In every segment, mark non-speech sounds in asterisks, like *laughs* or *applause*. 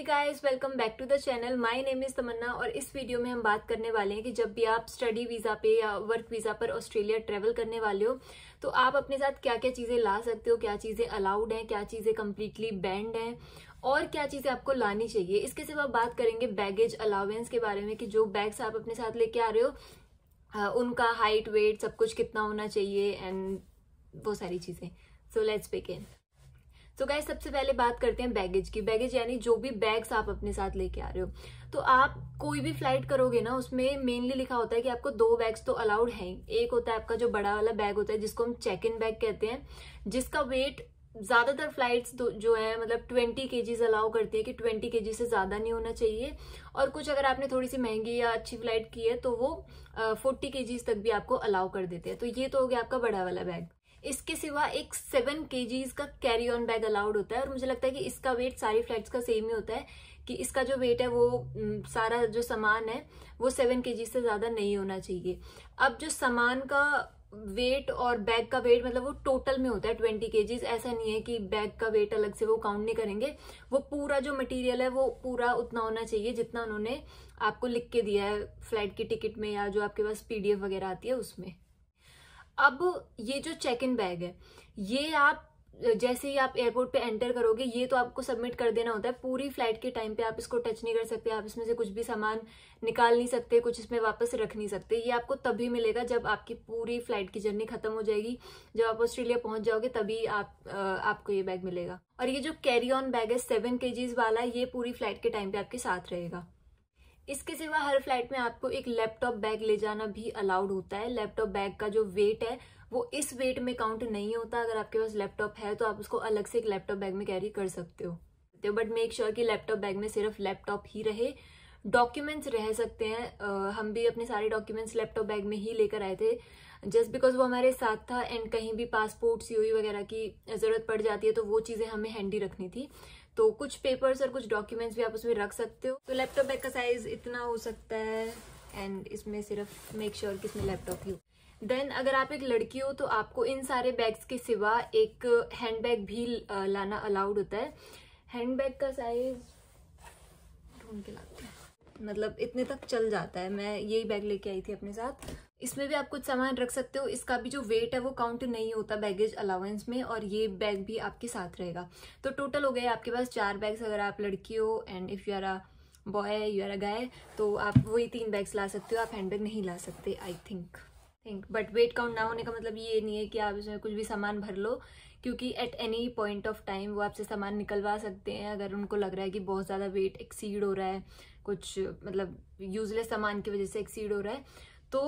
Hey guys welcome back to the channel my name is Tamanna और इस video में हम बात करने वाले हैं कि जब भी आप स्टडी वीज़ा पे या वर्क वीज़ा पर ऑस्ट्रेलिया ट्रेवल करने वाले हो तो आप अपने साथ क्या क्या चीज़ें ला सकते हो क्या चीज़ें अलाउड हैं क्या चीज़ें कम्प्लीटली बैंड हैं और क्या चीज़ें आपको लानी चाहिए इसके सिवा बात करेंगे बैगेज अलावेंस के बारे में कि जो बैग्स आप अपने साथ लेके आ रहे हो उनका हाइट वेट सब कुछ कितना होना चाहिए एंड वो सारी चीज़ें सो लेट्स बिगिन तो गाइज सबसे पहले बात करते हैं बैगेज की बैगेज यानी जो भी बैग्स आप अपने साथ लेके आ रहे हो तो आप कोई भी फ्लाइट करोगे ना उसमें मेनली लिखा होता है कि आपको दो बैग्स तो अलाउड हैं एक होता है आपका जो बड़ा वाला बैग होता है जिसको हम चेक इन बैग कहते हैं जिसका वेट ज़्यादातर फ्लाइट्स जो है मतलब 20 जीज अलाउ करती है कि 20 जी से ज़्यादा नहीं होना चाहिए और कुछ अगर आपने थोड़ी सी महंगी या अच्छी फ्लाइट की है तो वो फोर्टी जीज तक भी आपको अलाउ कर देते हैं तो ये तो हो गया आपका बड़ा वाला बैग इसके सिवा एक सेवन के का कैरी ऑन बैग अलाउड होता है और मुझे लगता है कि इसका वेट सारी फ्लाइट्स का सेम ही होता है कि इसका जो वेट है वो सारा जो सामान है वो सेवन के से ज़्यादा नहीं होना चाहिए अब जो सामान का वेट और बैग का वेट मतलब वो टोटल में होता है ट्वेंटी के ऐसा नहीं है कि बैग का वेट अलग से वो काउंट नहीं करेंगे वो पूरा जो मटेरियल है वो पूरा उतना होना चाहिए जितना उन्होंने आपको लिख के दिया है फ्लाइट की टिकट में या जो आपके पास पीडीएफ वगैरह आती है उसमें अब ये जो चेक इन बैग है ये आप जैसे ही आप एयरपोर्ट पे एंटर करोगे ये तो आपको सबमिट कर देना होता है पूरी फ्लाइट के टाइम पे आप इसको टच नहीं कर सकते आप इसमें से कुछ भी सामान निकाल नहीं सकते कुछ इसमें वापस रख नहीं सकते ये आपको तभी मिलेगा जब आपकी पूरी फ्लाइट की जर्नी खत्म हो जाएगी जब आप ऑस्ट्रेलिया पहुंच जाओगे तभी आप आ, आपको ये बैग मिलेगा और ये जो कैरी ऑन बैग है सेवन के वाला ये पूरी फ्लाइट के टाइम पे आपके साथ रहेगा इसके सिवा हर फ्लाइट में आपको एक लैपटॉप बैग ले जाना भी अलाउड होता है लैपटॉप बैग का जो वेट है वो इस वेट में काउंट नहीं होता अगर आपके पास लैपटॉप है तो आप उसको अलग से एक लैपटॉप बैग में कैरी कर सकते हो बट मेक श्योर कि लैपटॉप बैग में सिर्फ लैपटॉप ही रहे डॉक्यूमेंट्स रह सकते हैं uh, हम भी अपने सारे डॉक्यूमेंट्स लैपटॉप बैग में ही लेकर आए थे जस्ट बिकॉज वो हमारे साथ था एंड कहीं भी पासपोर्ट सी e वगैरह की ज़रूरत पड़ जाती है तो वो चीज़ें हमें हैंडी रखनी थी तो कुछ पेपर्स और कुछ डॉक्यूमेंट्स भी आप उसमें रख सकते हो तो लैपटॉप बैग का साइज इतना हो सकता है एंड इसमें सिर्फ मेक श्योर sure कि इसमें लैपटॉप ही हो देन अगर आप एक लड़की हो तो आपको इन सारे बैग्स के सिवा एक हैंड बैग भी लाना अलाउड होता है हैंड बैग का साइज ढूंढ के लाते हैं मतलब इतने तक चल जाता है मैं यही बैग लेके आई थी अपने साथ इसमें भी आप कुछ सामान रख सकते हो इसका भी जो वेट है वो काउंट नहीं होता बैगेज अलाउेंस में और ये बैग भी आपके साथ रहेगा तो टोटल हो गए आपके पास चार बैग्स अगर आप लड़की हो and if you are a boy you are a guy तो आप वही तीन बैग्स ला सकते हो आप हैंड नहीं ला सकते I think think but weight count ना होने का मतलब ये नहीं है कि आप इसमें कुछ भी सामान भर लो क्योंकि at any point of time वो आपसे सामान निकलवा सकते हैं अगर उनको लग रहा है कि बहुत ज़्यादा वेट एक्सीड हो रहा है कुछ मतलब यूजलेस सामान की वजह से एक्सीड हो रहा है तो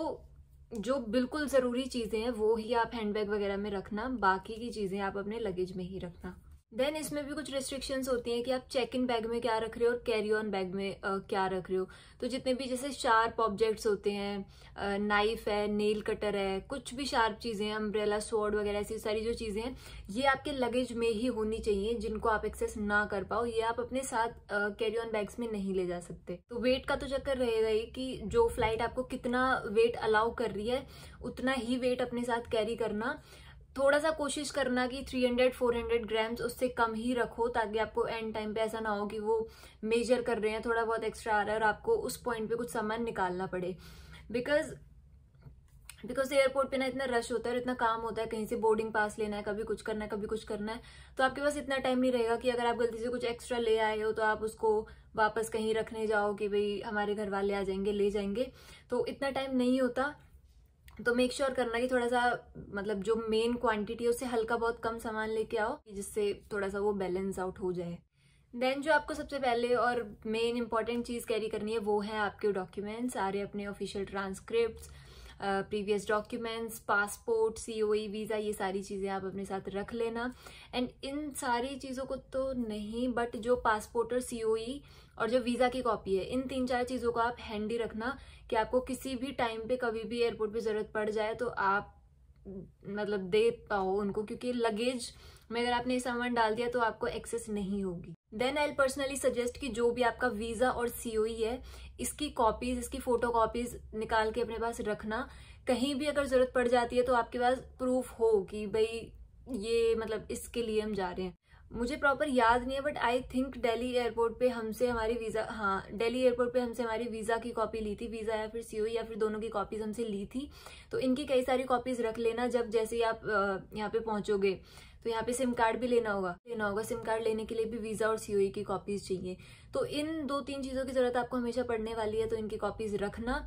जो बिल्कुल ज़रूरी चीज़ें हैं वो ही आप हैंडबैग वगैरह में रखना बाकी की चीज़ें आप अपने लगेज में ही रखना देन इसमें भी कुछ रिस्ट्रिक्शंस होती हैं कि आप चेक इन बैग में क्या रख रहे हो और कैरी ऑन बैग में आ, क्या रख रहे हो तो जितने भी जैसे शार्प ऑब्जेक्ट्स होते हैं नाइफ है नेल कटर है कुछ भी शार्प चीज़ें हैं अम्ब्रेला स्वॉर्ड वगैरह ऐसी सारी जो चीज़ें हैं ये आपके लगेज में ही होनी चाहिए जिनको आप एक्सेस ना कर पाओ ये आप अपने साथ कैरी ऑन बैग्स में नहीं ले जा सकते तो वेट का तो चक्कर रहेगा ही कि जो फ्लाइट आपको कितना वेट अलाउ कर रही है उतना ही वेट अपने साथ कैरी करना थोड़ा सा कोशिश करना कि 300 400 ग्राम्स उससे कम ही रखो ताकि आपको एंड टाइम पे ऐसा ना हो कि वो मेजर कर रहे हैं थोड़ा बहुत एक्स्ट्रा आ रहा है और आपको उस पॉइंट पे कुछ सामान निकालना पड़े बिकॉज बिकॉज एयरपोर्ट पे ना इतना रश होता है और इतना काम होता है कहीं से बोर्डिंग पास लेना है कभी कुछ करना है कभी कुछ करना है तो आपके पास इतना टाइम नहीं रहेगा कि अगर आप गलती से कुछ एक्स्ट्रा ले आए हो तो आप उसको वापस कहीं रखने जाओ कि भाई हमारे घर वाले आ जाएंगे ले जाएंगे तो इतना टाइम नहीं होता तो मेक श्योर sure करना कि थोड़ा सा मतलब जो मेन क्वांटिटी है उससे हल्का बहुत कम सामान लेके आओ जिससे थोड़ा सा वो बैलेंस आउट हो जाए देन जो आपको सबसे पहले और मेन इंपॉर्टेंट चीज़ कैरी करनी है वो है आपके डॉक्यूमेंट्स सारे अपने official transcript previous documents passport C O visa ये सारी चीज़ें आप अपने साथ रख लेना एंड इन सारी चीज़ों को तो नहीं बट जो पासपोर्ट और सी e और जो वीज़ा की कॉपी है इन तीन चार चीज़ों को आप हैंडी रखना कि आपको किसी भी टाइम पे कभी भी एयरपोर्ट पे ज़रूरत पड़ जाए तो आप मतलब दे पाओ उनको क्योंकि लगेज में अगर आपने सामान डाल दिया तो आपको एक्सेस नहीं होगी देन आई पर्सनली सजेस्ट कि जो भी आपका वीज़ा और सीओई e है इसकी कॉपीज इसकी फोटो कॉपीज निकाल के अपने पास रखना कहीं भी अगर ज़रूरत पड़ जाती है तो आपके पास प्रूफ हो कि भाई ये मतलब इसके लिए हम जा रहे हैं मुझे प्रॉपर याद नहीं है but I think Delhi airport पे हमसे हमारी वीज़ा हाँ दिल्ली एयरपोर्ट पे हमसे हमारी वीज़ा की कॉपी ली थी वीज़ा या फिर सीओ e या फिर दोनों की कॉपीज़ हमसे ली थी तो इनकी कई सारी कॉपीज़ रख लेना जब जैसे ही आप यहाँ पे पहुँचोगे तो यहाँ पे सिम कार्ड भी लेना होगा लेना होगा सिम कार्ड लेने के लिए भी वीज़ा और सीओई e की कॉपीज़ चाहिए तो इन दो तीन चीज़ों की ज़रूरत आपको हमेशा पड़ने वाली है तो इनकी कॉपीज़ रखना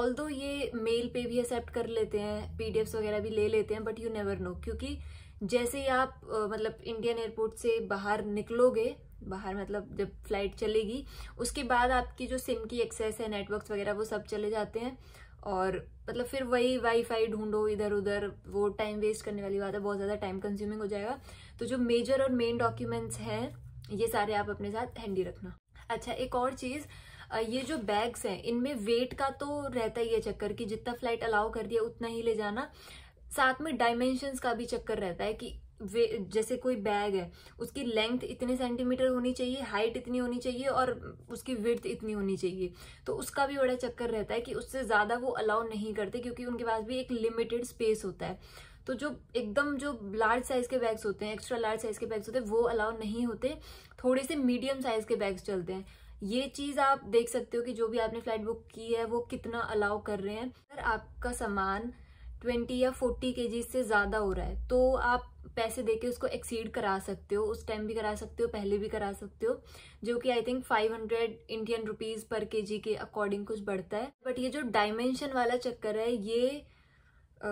ऑल दो ये मेल पे भी एक्सेप्ट कर लेते हैं पी वगैरह भी ले लेते हैं बट यू नेवर नो क्योंकि जैसे ही आप मतलब इंडियन एयरपोर्ट से बाहर निकलोगे बाहर मतलब जब फ्लाइट चलेगी उसके बाद आपकी जो सिम की एक्सेस है नेटवर्क्स वगैरह वो सब चले जाते हैं और मतलब फिर वही वाईफाई ढूंढो इधर उधर वो टाइम वेस्ट करने वाली बात है बहुत ज़्यादा टाइम कंज्यूमिंग हो जाएगा तो जो मेजर और मेन डॉक्यूमेंट्स हैं ये सारे आप अपने साथ हैंडी रखना अच्छा एक और चीज़ ये जो बैग्स हैं इनमें वेट का तो रहता ही है चक्कर कि जितना फ्लाइट अलाउ कर दिया उतना ही ले जाना साथ में डायमेंशंस का भी चक्कर रहता है कि वे जैसे कोई बैग है उसकी लेंथ इतने सेंटीमीटर होनी चाहिए हाइट इतनी होनी चाहिए और उसकी विर्थ इतनी होनी चाहिए तो उसका भी बड़ा चक्कर रहता है कि उससे ज़्यादा वो अलाउ नहीं करते क्योंकि उनके पास भी एक लिमिटेड स्पेस होता है तो जो एकदम जो लार्ज साइज़ के बैग्स होते हैं एक्स्ट्रा लार्ज साइज़ के बैग्स होते हैं वो अलाउ नहीं होते थोड़े से मीडियम साइज़ के बैग्स चलते हैं ये चीज़ आप देख सकते हो कि जो भी आपने फ्लाइट बुक की है वो कितना अलाउ कर रहे हैं अगर आपका सामान ट्वेंटी या फोर्टी के से ज़्यादा हो रहा है तो आप पैसे दे के उसको एक्सीड करा सकते हो उस टाइम भी करा सकते हो पहले भी करा सकते हो जो कि आई थिंक 500 इंडियन रुपीज़ पर के जी के अकॉर्डिंग कुछ बढ़ता है बट ये जो डायमेंशन वाला चक्कर है ये आ,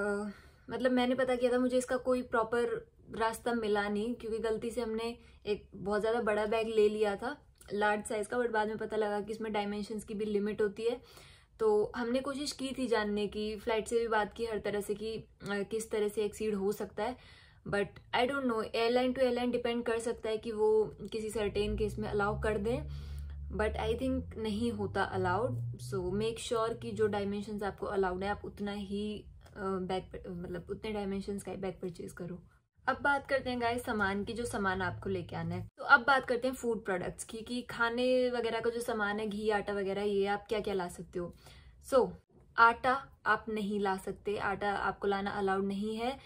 मतलब मैंने पता किया था मुझे इसका कोई प्रॉपर रास्ता मिला नहीं क्योंकि गलती से हमने एक बहुत ज़्यादा बड़ा बैग ले लिया था लार्ज साइज़ का बट बाद में पता लगा कि इसमें डायमेंशन की भी लिमिट होती है तो हमने कोशिश की थी जानने की फ्लाइट से भी बात की हर तरह से कि किस तरह से एक्सीड हो सकता है but I don't know airline to airline depend कर सकता है कि वो किसी सर्टेन केस में अलाउ कर दें बट आई थिंक नहीं होता अलाउड सो मेक श्योर कि जो डायमेंशन आपको अलाउड है आप उतना ही बैग मतलब उतने डायमेंशन का बैग परचेज करो अब बात करते हैं गाय सामान की जो सामान आपको लेके आना है तो अब बात करते हैं फूड प्रोडक्ट्स की कि खाने वगैरह का जो सामान है घी आटा वगैरह ये आप क्या क्या ला सकते हो सो so, आटा आप नहीं ला सकते आटा आपको लाना अलाउड नहीं है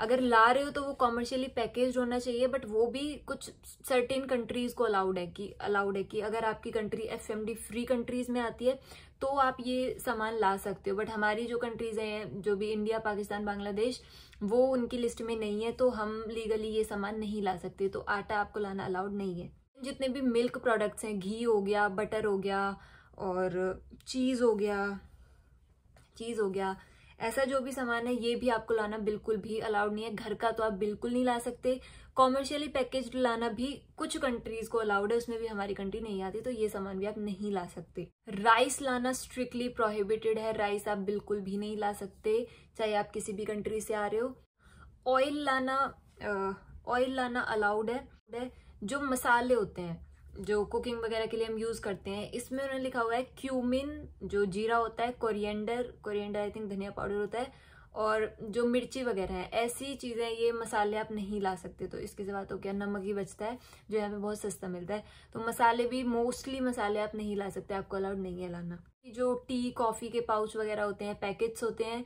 अगर ला रहे हो तो वो कॉमर्शियली पैकेज होना चाहिए बट वो भी कुछ सर्टेन कंट्रीज को अलाउड है कि अलाउड है कि अगर आपकी कंट्री एफ फ्री कंट्रीज में आती है तो आप ये सामान ला सकते हो बट हमारी जो कंट्रीज हैं जो भी इंडिया पाकिस्तान बांग्लादेश वो उनकी लिस्ट में नहीं है तो हम लीगली ये सामान नहीं ला सकते तो आटा आपको लाना अलाउड नहीं है जितने भी मिल्क प्रोडक्ट्स हैं घी हो गया बटर हो गया और चीज़ हो गया चीज़ हो गया ऐसा जो भी सामान है ये भी आपको लाना बिल्कुल भी अलाउड नहीं है घर का तो आप बिल्कुल नहीं ला सकते कॉमर्शियली पैकेज लाना भी कुछ कंट्रीज को अलाउड है उसमें भी हमारी कंट्री नहीं आती तो ये सामान भी आप नहीं ला सकते राइस लाना स्ट्रिक्टली प्रोहिबिटेड है राइस आप बिल्कुल भी नहीं ला सकते चाहे आप किसी भी कंट्री से आ रहे हो ऑयल लाना ऑयल लाना अलाउड है जो मसाले होते हैं जो कुकिंग वगैरह के लिए हम यूज़ करते हैं इसमें उन्होंने लिखा हुआ है क्यूमिन जो जीरा होता है कोरिएंडर कोरिएंडर आई थिंक धनिया पाउडर होता है और जो मिर्ची वगैरह है ऐसी चीज़ें ये मसाले आप नहीं ला सकते तो इसके सिवा तो क्या नमक ही बचता है जो यहाँ पे बहुत सस्ता मिलता है तो मसाले भी मोस्टली मसाले आप नहीं ला सकते आपको अलाउड नहीं है लाना जो टी कॉफ़ी के पाउच वगैरह होते हैं पैकेट्स होते हैं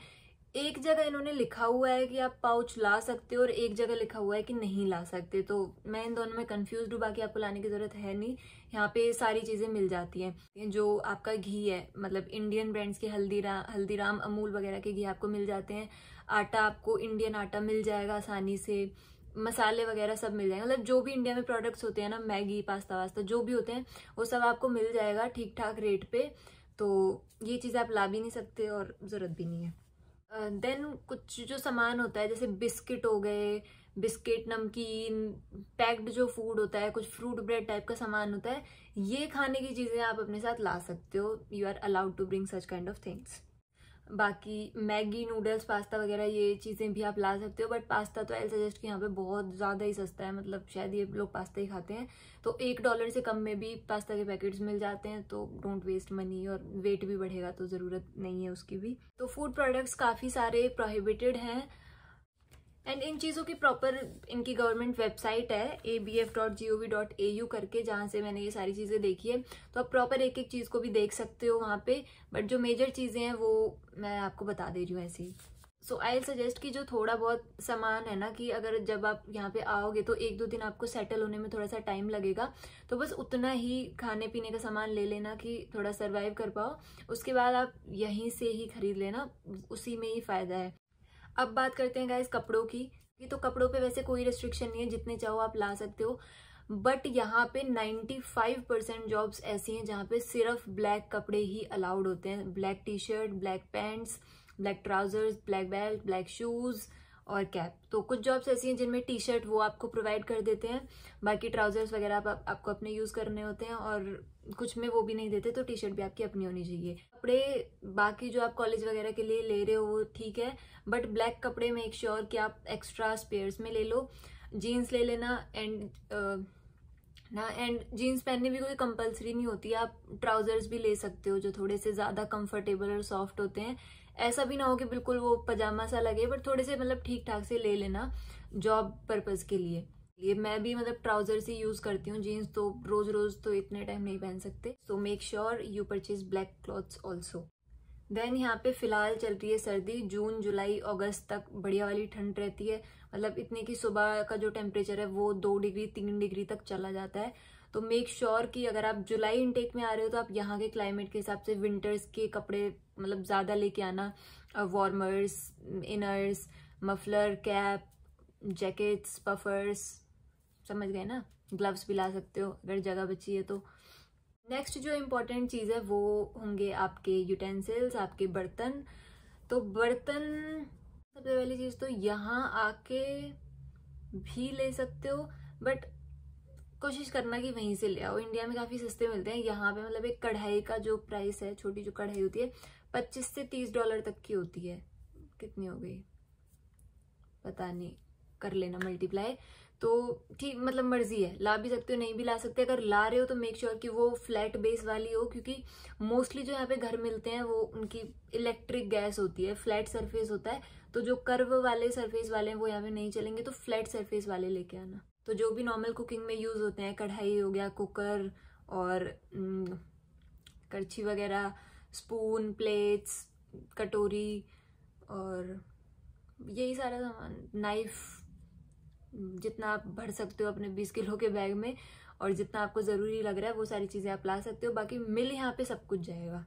एक जगह इन्होंने लिखा हुआ है कि आप पाउच ला सकते हो और एक जगह लिखा हुआ है कि नहीं ला सकते तो मैं इन दोनों में कंफ्यूज हूँ बाकी आपको लाने की ज़रूरत है नहीं यहाँ पे सारी चीज़ें मिल जाती हैं जो आपका घी है मतलब इंडियन ब्रांड्स के हल्दीराम हल्दीराम अमूल वगैरह के घी आपको मिल जाते हैं आटा आपको इंडियन आटा मिल जाएगा आसानी से मसाले वगैरह सब मिल जाएंगे मतलब जो भी इंडिया में प्रोडक्ट्स होते हैं ना मैगी पास्ता वास्ता जो भी होते हैं वो सब आपको मिल जाएगा ठीक ठाक रेट पे तो ये चीज़ आप ला भी नहीं सकते और ज़रूरत भी नहीं है देन कुछ जो सामान होता है जैसे बिस्किट हो गए बिस्किट नमकीन पैक्ड जो फूड होता है कुछ फ्रूट ब्रेड टाइप का सामान होता है ये खाने की चीज़ें आप अपने साथ ला सकते हो you are allowed to bring such kind of things बाकी मैगी नूडल्स पास्ता वगैरह ये चीज़ें भी आप ला सकते हो बट पास्ता तो आई सजेस्ट कि यहाँ पे बहुत ज़्यादा ही सस्ता है मतलब शायद ये लोग पास्ता ही खाते हैं तो एक डॉलर से कम में भी पास्ता के पैकेट्स मिल जाते हैं तो डोंट वेस्ट मनी और वेट भी बढ़ेगा तो ज़रूरत नहीं है उसकी भी तो फूड प्रोडक्ट्स काफ़ी सारे प्रोहिबिटेड हैं एंड इन चीज़ों की प्रॉपर इनकी गवर्नमेंट वेबसाइट है A B F dot G O V dot A U करके जहाँ से मैंने ये सारी चीज़ें देखी है तो आप प्रॉपर एक एक चीज़ को भी देख सकते हो वहाँ पे बट जो मेजर चीज़ें हैं वो मैं आपको बता दे रही हूँ ऐसे ही सो आई सजेस्ट कि जो थोड़ा बहुत सामान है ना कि अगर जब आप यहाँ पे आओगे तो एक दो दिन आपको सेटल होने में थोड़ा सा टाइम लगेगा तो बस उतना ही खाने पीने का सामान ले लेना कि थोड़ा सर्वाइव कर पाओ उसके बाद आप यहीं से ही खरीद लेना उसी में ही फ़ायदा है अब बात करते हैं गाइज कपड़ों की ये तो कपड़ों पे वैसे कोई रिस्ट्रिक्शन नहीं है जितने चाहो आप ला सकते हो बट यहाँ पे 95 परसेंट जॉब्स ऐसी हैं जहाँ पे सिर्फ ब्लैक कपड़े ही अलाउड होते हैं black T shirt black pants black trousers black belt black shoes और कैप तो कुछ जॉब्स ऐसी हैं जिनमें टी शर्ट वो आपको प्रोवाइड कर देते हैं बाकी ट्राउजर्स वगैरह आप, आप, आपको अपने यूज़ करने होते हैं और कुछ में वो भी नहीं देते तो टी शर्ट भी आपकी अपनी होनी चाहिए कपड़े बाकी जो आप कॉलेज वगैरह के लिए ले रहे हो वो ठीक है बट ब्लैक कपड़े मेक श्योर sure कि आप एक्स्ट्रा स्पेयर्स में ले लो जीन्स ले लेना एंड ना एंड जीन्स पहनने भी कोई कंपलसरी नहीं होती आप ट्राउजर्स भी ले सकते हो जो थोड़े से ज़्यादा कंफर्टेबल और सॉफ्ट होते हैं ऐसा भी ना हो कि बिल्कुल वो पजामा सा लगे बट थोड़े से मतलब ठीक ठाक से ले लेना जॉब पर्पज़ के लिए लिए मैं भी मतलब ट्राउजर ही यूज करती हूँ जीन्स तो रोज रोज तो इतने टाइम नहीं पहन सकते so make sure you purchase black clothes also then यहाँ पे फिलहाल चल रही है सर्दी जून जुलाई अगस्त तक बढ़िया वाली ठंड रहती है मतलब इतने की सुबह का जो टेम्परेचर है वो दो डिग्री तीन डिग्री तक चला जाता है तो मेक श्योर sure कि अगर आप जुलाई इनटेक में आ रहे हो तो आप यहाँ के क्लाइमेट के हिसाब से विंटर्स के कपड़े मतलब ज़्यादा लेके आना warmers inners muffler cap jackets puffers समझ गए ना ग्लव्स भी ला सकते हो अगर जगह बची है तो नेक्स्ट जो इम्पोर्टेंट चीज़ है वो होंगे आपके यूटेंसिल्स आपके बर्तन तो बर्तन सबसे पहली चीज़ तो यहाँ आके भी ले सकते हो बट कोशिश करना कि वहीं से ले आओ इंडिया में काफ़ी सस्ते मिलते हैं यहाँ पे मतलब एक कढ़ाई का जो प्राइस है छोटी जो कढ़ाई होती है पच्चीस से तीस डॉलर तक की होती है कितनी हो गई पता नहीं कर लेना मल्टीप्लाई तो ठीक मतलब मर्जी है ला भी सकते हो नहीं भी ला सकते अगर ला रहे हो तो मेक श्योर sure कि वो फ्लैट बेस वाली हो क्योंकि मोस्टली जो यहाँ पे घर मिलते हैं वो उनकी इलेक्ट्रिक गैस होती है फ्लैट सरफेस होता है तो जो कर्व वाले सरफेस वाले हैं वो यहाँ पे नहीं चलेंगे तो फ्लैट सरफेस वाले लेके आना तो जो भी नॉर्मल कुकिंग में यूज़ होते हैं कढ़ाई हो गया कुकर और करछी वगैरह स्पून प्लेट्स कटोरी और यही सारा सामान नाइफ़ जितना आप भर सकते हो अपने बीस किलो के बैग में और जितना आपको ज़रूरी लग रहा है वो सारी चीज़ें आप ला सकते हो बाकी मिल यहाँ पे सब कुछ जाएगा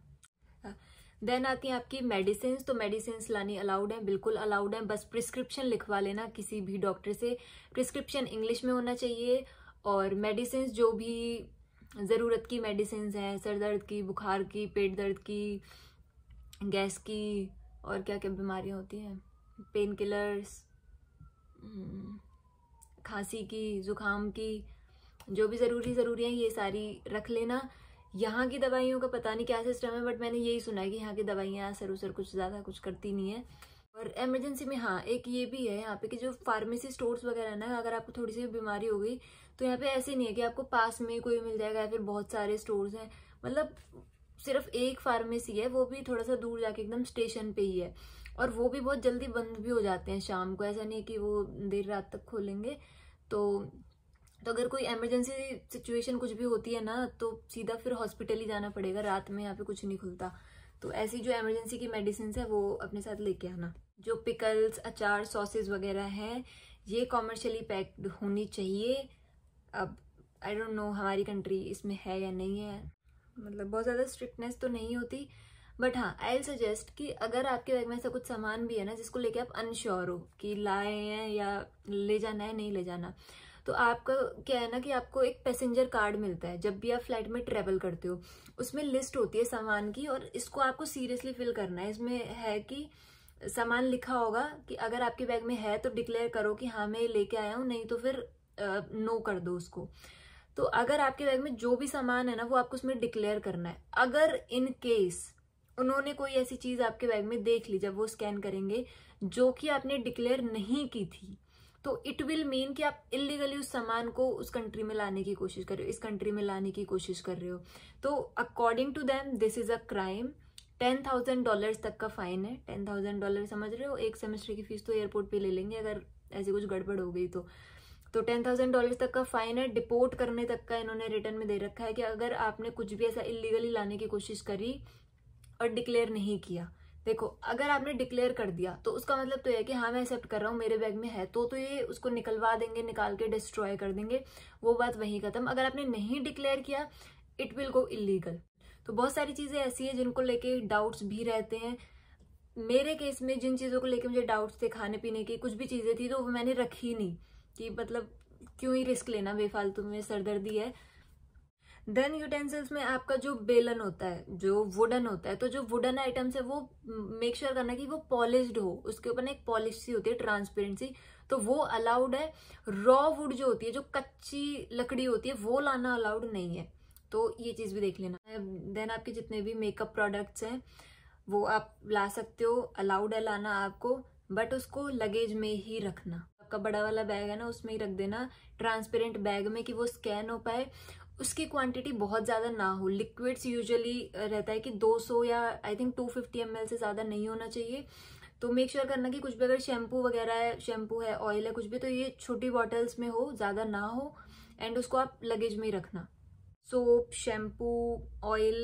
देन हाँ। आती हैं आपकी मेडिसिन तो मेडिसिन लानी अलाउड है बिल्कुल अलाउड है बस प्रिस्क्रिप्शन लिखवा लेना किसी भी डॉक्टर से प्रिस्क्रिप्शन इंग्लिश में होना चाहिए और मेडिसिन जो भी ज़रूरत की मेडिसिन हैं सर दर्द की बुखार की पेट दर्द की गैस की और क्या क्या बीमारियाँ होती हैं पेन किलर्स हम्म। खांसी की ज़ुकाम की जो भी ज़रूरी ज़रूरी हैं ये सारी रख लेना यहाँ की दवाइयों का पता नहीं क्या सिस्टम है बट मैंने यही सुना है कि यहाँ की दवाइयाँ सर उसर कुछ ज़्यादा कुछ करती नहीं है और इमरजेंसी में हाँ एक ये भी है यहाँ पे कि जो फार्मेसी स्टोर्स वगैरह ना अगर आपको थोड़ी सी बीमारी हो गई तो यहाँ पे ऐसे नहीं है कि आपको पास में कोई मिल जाएगा या फिर बहुत सारे स्टोर्स हैं मतलब सिर्फ एक फार्मेसी है वो भी थोड़ा सा दूर जाके एकदम स्टेशन पे ही है और वो भी बहुत जल्दी बंद भी हो जाते हैं शाम को ऐसा नहीं कि वो देर रात तक खोलेंगे तो तो अगर कोई इमरजेंसी सिचुएशन कुछ भी होती है ना तो सीधा फिर हॉस्पिटल ही जाना पड़ेगा रात में यहाँ पे कुछ नहीं खुलता तो ऐसी जो इमरजेंसी की मेडिसिन है वो अपने साथ लेके आना जो पिकल्स अचार सॉसेज वगैरह हैं ये कॉमर्शली पैक्ड होनी चाहिए अब आई डोंट नो हमारी कंट्री इसमें है या नहीं है मतलब बहुत ज़्यादा स्ट्रिक्टनेस तो नहीं होती बट हाँ आई विल सजेस्ट कि अगर आपके बैग में ऐसा कुछ सामान भी है ना जिसको लेके आप अनश्योर हो कि लाए हैं या ले जाना है नहीं ले जाना तो आपका क्या है ना कि आपको एक पैसेंजर कार्ड मिलता है जब भी आप फ्लाइट में ट्रेवल करते हो उसमें लिस्ट होती है सामान की और इसको आपको सीरियसली फिल करना है इसमें है कि सामान लिखा होगा कि अगर आपके बैग में है तो डिक्लेयर करो कि हाँ मैं लेके आया हूँ नहीं तो फिर आ, नो कर दो उसको तो अगर आपके बैग में जो भी सामान है ना वो आपको उसमें डिक्लेयर करना है अगर इन केस उन्होंने कोई ऐसी चीज़ आपके बैग में देख ली जब वो स्कैन करेंगे जो कि आपने डिक्लेयर नहीं की थी तो इट विल मीन कि आप इलीगली उस सामान को उस कंट्री में लाने की कोशिश कर रहे हो इस कंट्री में लाने की कोशिश कर रहे हो तो according to them this is a crime ten thousand dollars तक का फाइन है टेन थाउजेंड डॉलर समझ रहे हो एक सेमेस्टर की फीस तो एयरपोर्ट पे ले लेंगे अगर ऐसी कुछ गड़बड़ हो गई तो तो टेन थाउजेंड डॉलर तक का फाइन है डिपोर्ट करने तक का इन्होंने रिटर्न में दे रखा है कि अगर आपने कुछ भी ऐसा इलीगली लाने की कोशिश करी और डिक्लेयर नहीं किया देखो अगर आपने डिक्लेयर कर दिया तो उसका मतलब तो है कि हाँ मैं एक्सेप्ट कर रहा हूँ मेरे बैग में है तो तो ये उसको निकलवा देंगे निकाल के डिस्ट्रॉय कर देंगे वो बात वहीं खत्म अगर आपने नहीं डिक्लेयर किया इट विल गो इलीगल तो बहुत सारी चीज़ें ऐसी हैं जिनको लेके डाउट्स भी रहते हैं मेरे केस में जिन चीज़ों को लेकर मुझे डाउट्स थे खाने पीने की कुछ भी चीज़ें थी तो वो मैंने रखी नहीं कि मतलब क्यों ही रिस्क लेना बेफालतू में सरदर्दी है देन यूटेंसिल्स में आपका जो बेलन होता है जो वुडन होता है तो जो वुडन आइटम्स है वो मेक श्योर sure करना कि वो पॉलिश्ड हो उसके ऊपर ना एक पॉलिश सी होती है ट्रांसपेरेंसी तो वो अलाउड है रॉ वुड जो होती है जो कच्ची लकड़ी होती है वो लाना अलाउड नहीं है तो ये चीज़ भी देख लेना देन आपके जितने भी मेकअप प्रोडक्ट्स हैं वो आप ला सकते हो अलाउड है लाना आपको बट उसको लगेज में ही रखना आपका बड़ा वाला बैग है ना उसमें ही रख देना ट्रांसपेरेंट बैग में कि वो स्कैन हो पाए उसकी क्वांटिटी बहुत ज़्यादा ना हो लिक्विड्स यूजुअली रहता है कि 200 या आई थिंक 250 फिफ्टी से ज़्यादा नहीं होना चाहिए तो मेक श्योर sure करना कि कुछ भी अगर शैम्पू वगैरह है शैम्पू है ऑयल है कुछ भी तो ये छोटी बॉटल्स में हो ज़्यादा ना हो एंड उसको आप लगेज में ही रखना सोप शैम्पू ऑयल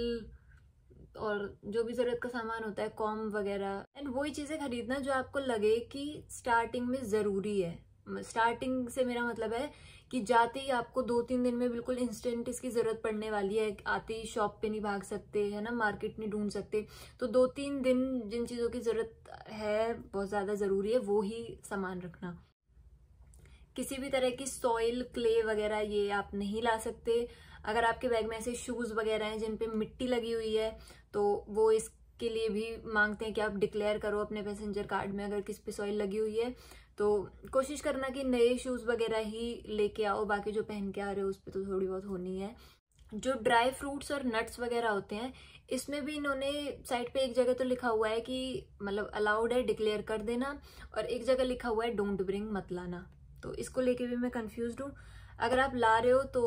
और जो भी ज़रूरत का सामान होता है कॉम वगैरह एंड वही चीज़ें खरीदना जो आपको लगे कि स्टार्टिंग में ज़रूरी है स्टार्टिंग से मेरा मतलब है कि जाते ही आपको दो तीन दिन में बिल्कुल इंस्टेंट इसकी ज़रूरत पड़ने वाली है आते ही शॉप पे नहीं भाग सकते है ना मार्केट नहीं ढूंढ सकते तो दो तीन दिन जिन चीज़ों की ज़रूरत है बहुत ज़्यादा ज़रूरी है वो ही सामान रखना किसी भी तरह की सॉइल क्ले वगैरह ये आप नहीं ला सकते अगर आपके बैग में ऐसे शूज़ वगैरह हैं जिन पे मिट्टी लगी हुई है तो वो इसके लिए भी मांगते हैं कि आप डिक्लेयर करो अपने पैसेंजर कार्ड में अगर किस पे सॉइल लगी हुई है तो कोशिश करना कि नए शूज़ वगैरह ही लेके आओ बाकी जो पहन के आ रहे हो उस पर तो थोड़ी बहुत होनी है जो ड्राई फ्रूट्स और नट्स वगैरह होते हैं इसमें भी इन्होंने साइट पे एक जगह तो लिखा हुआ है कि मतलब अलाउड है डिक्लेयर कर देना और एक जगह लिखा हुआ है डोंट ब्रिंग मत लाना तो इसको लेके भी मैं कंफ्यूज हूँ अगर आप ला रहे हो तो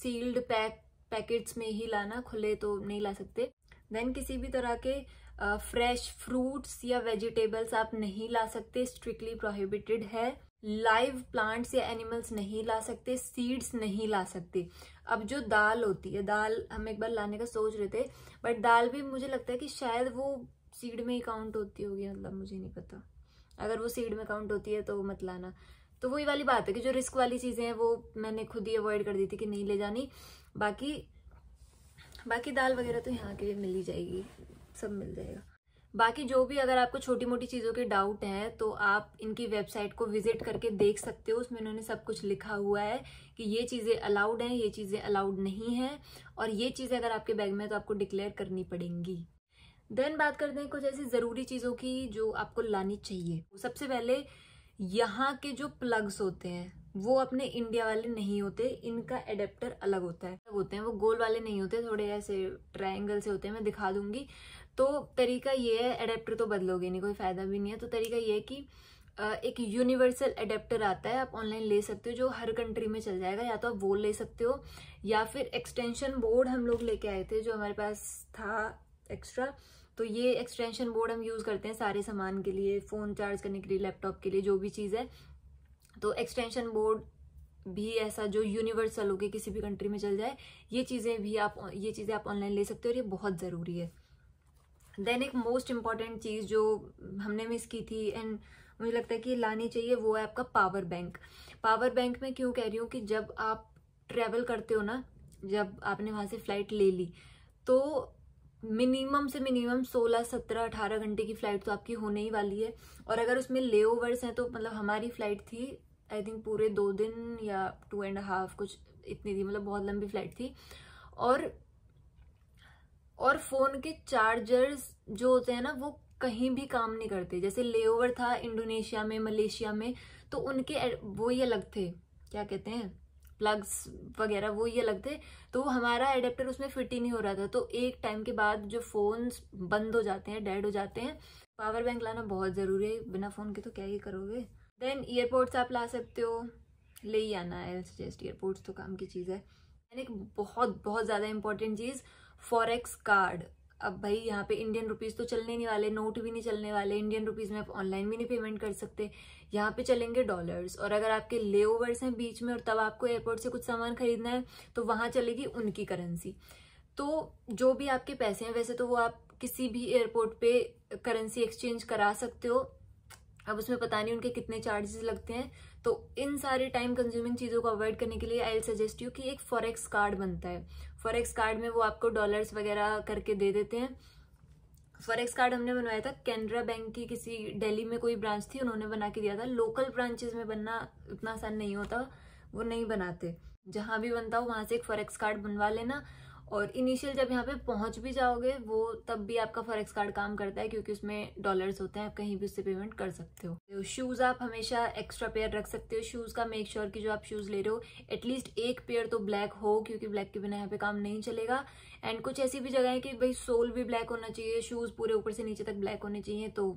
सील्ड पैक पैकेट्स में ही लाना खुले तो नहीं ला सकते देन किसी भी तरह के फ्रेश फ्रूट्स या वेजिटेबल्स आप नहीं ला सकते स्ट्रिक्टली प्रोहिबिटेड है लाइव प्लांट्स या एनिमल्स नहीं ला सकते सीड्स नहीं ला सकते अब जो दाल होती है दाल हम एक बार लाने का सोच रहे थे बट दाल भी मुझे लगता है कि शायद वो सीड में ही काउंट होती होगी मतलब मुझे नहीं पता अगर वो सीड में काउंट होती है तो मत लाना तो वही वाली बात है कि जो रिस्क वाली चीज़ें हैं वो मैंने खुद ही अवॉइड कर दी थी कि नहीं ले जानी बाकी बाकी दाल वगैरह तो यहाँ के लिए मिल ही जाएगी सब मिल जाएगा बाकी जो भी अगर आपको छोटी मोटी चीज़ों के डाउट हैं तो आप इनकी वेबसाइट को विजिट करके देख सकते हो उसमें इन्होंने सब कुछ लिखा हुआ है कि ये चीज़ें अलाउड हैं ये चीज़ें अलाउड नहीं हैं और ये चीज़ें अगर आपके बैग में है तो आपको डिक्लेयर करनी पड़ेंगी देन बात करते हैं कुछ ऐसी ज़रूरी चीज़ों की जो आपको लानी चाहिए सबसे पहले यहाँ के जो प्लग्स होते हैं वो अपने इंडिया वाले नहीं होते इनका एडेप्टर अलग होता है अलग होते हैं वो गोल वाले नहीं होते थोड़े ऐसे ट्रायंगल से होते हैं मैं दिखा दूंगी तो तरीका ये है एडेप्टर तो बदलोगे नहीं कोई फ़ायदा भी नहीं है तो तरीका ये है कि एक यूनिवर्सल एडेप्टर आता है आप ऑनलाइन ले सकते हो जो हर कंट्री में चल जाएगा या तो आप वो ले सकते हो या फिर एक्सटेंशन बोर्ड हम लोग लेके आए थे जो हमारे पास था एक्स्ट्रा तो ये एक्सटेंशन बोर्ड हम यूज़ करते हैं सारे सामान के लिए फ़ोन चार्ज करने के लिए लैपटॉप के लिए जो भी चीज़ है तो एक्सटेंशन बोर्ड भी ऐसा जो यूनिवर्सल हो के किसी भी कंट्री में चल जाए ये चीज़ें भी आप ये चीज़ें आप ऑनलाइन ले सकते हो और ये बहुत ज़रूरी है देन एक मोस्ट इम्पॉर्टेंट चीज़ जो हमने मिस की थी एंड मुझे लगता है कि लानी चाहिए वो है आपका पावर बैंक पावर बैंक में क्यों कह रही हूँ कि जब आप ट्रैवल करते हो ना जब आपने वहाँ से फ़्लाइट ले ली तो मिनिमम से मिनिमम 16, 17, 18 घंटे की फ़्लाइट तो आपकी होने ही वाली है और अगर उसमें ले हैं तो मतलब हमारी फ़्लाइट थी आई थिंक पूरे दो दिन या टू एंड हाफ कुछ इतनी थी मतलब बहुत लंबी फ्लाइट थी और और फ़ोन के चार्जर्स जो होते हैं ना वो कहीं भी काम नहीं करते जैसे लेओवर था इंडोनेशिया में मलेशिया में तो उनके वो ये अलग थे क्या कहते हैं प्लग्स वगैरह वो ये अलग थे तो हमारा एडेप्टर उसमें फिट ही नहीं हो रहा था तो एक टाइम के बाद जो फ़ोन्स बंद हो जाते हैं डेड हो जाते हैं पावर बैंक लाना बहुत ज़रूरी है बिना फ़ोन के तो क्या ही करोगे देन एयरपोर्ट्स आप ला सकते हो ले ही आना आई सजेस्ट एयरपोर्ट्स तो काम की चीज़ है एंड एक बहुत बहुत ज़्यादा इंपॉर्टेंट चीज़ फॉरेक्स कार्ड अब भाई यहाँ पे इंडियन रुपीज़ तो चलने नहीं वाले नोट भी नहीं चलने वाले इंडियन रुपीज़ में आप ऑनलाइन भी नहीं पेमेंट कर सकते यहाँ पे चलेंगे डॉलर्स और अगर आपके ले हैं बीच में और तब आपको एयरपोर्ट से कुछ सामान खरीदना है तो वहाँ चलेगी उनकी करेंसी तो जो भी आपके पैसे हैं वैसे तो वो आप किसी भी एयरपोर्ट पे करेंसी एक्सचेंज करा सकते हो अब उसमें पता नहीं उनके कितने चार्जेस लगते हैं तो इन सारे टाइम कंज्यूमिंग चीज़ों को अवॉइड करने के लिए आई सजेस्ट यू कि एक फॉरेक्स कार्ड बनता है फॉरेक्स कार्ड में वो आपको डॉलर्स वगैरह करके दे देते हैं फॉरेक्स कार्ड हमने बनवाया था कैनरा बैंक की किसी दिल्ली में कोई ब्रांच थी उन्होंने बना के दिया था लोकल ब्रांचेज में बनना उतना आसान नहीं होता वो नहीं बनाते जहाँ भी बनता हो वहाँ से एक फॉरेक्स कार्ड बनवा लेना और इनिशियल जब यहाँ पे पहुँच भी जाओगे वो तब भी आपका फॉरेक्स कार्ड काम करता है क्योंकि उसमें डॉलर्स होते हैं आप कहीं भी उससे पेमेंट कर सकते हो तो शूज़ आप हमेशा एक्स्ट्रा पेयर रख सकते हो शूज़ का मेक श्योर sure कि जो आप शूज़ ले रहे हो एटलीस्ट एक पेयर तो ब्लैक हो क्योंकि ब्लैक के बिना यहाँ पे काम नहीं चलेगा एंड कुछ ऐसी भी जगह है कि भाई सोल भी ब्लैक होना चाहिए शूज़ पूरे ऊपर से नीचे तक ब्लैक होने चाहिए तो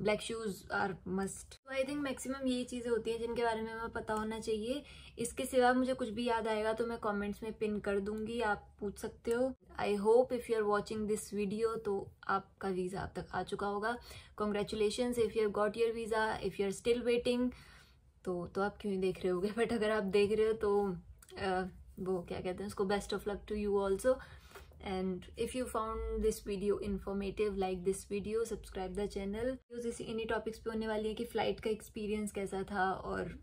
ब्लैक शूज़ आर मस्ट तो आई थिंक मैक्सिमम यही चीज़ें होती हैं जिनके बारे में हमें पता होना चाहिए इसके सिवा मुझे कुछ भी याद आएगा तो मैं कमेंट्स में पिन कर दूंगी आप पूछ सकते हो I hope if you are watching this video तो आपका वीज़ा अब तक आ चुका होगा congratulation if you got your visa if you are still waiting तो तो आप क्यों देख रहे हो बट *laughs* अगर आप देख रहे हो तो uh, वो क्या कहते हैं उसको best of luck to you also and if you found this video informative like this video subscribe the channel जैसे इन्हीं टॉपिक्स पे होने वाली है कि फ़्लाइट का एक्सपीरियंस कैसा था और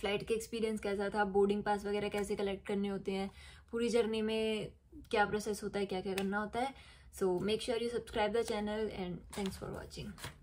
फ्लाइट का एक्सपीरियंस कैसा था बोर्डिंग पास वगैरह कैसे कलेक्ट करने होते हैं पूरी जर्नी में क्या प्रोसेस होता है क्या क्या करना होता है so make sure you subscribe the channel and thanks for watching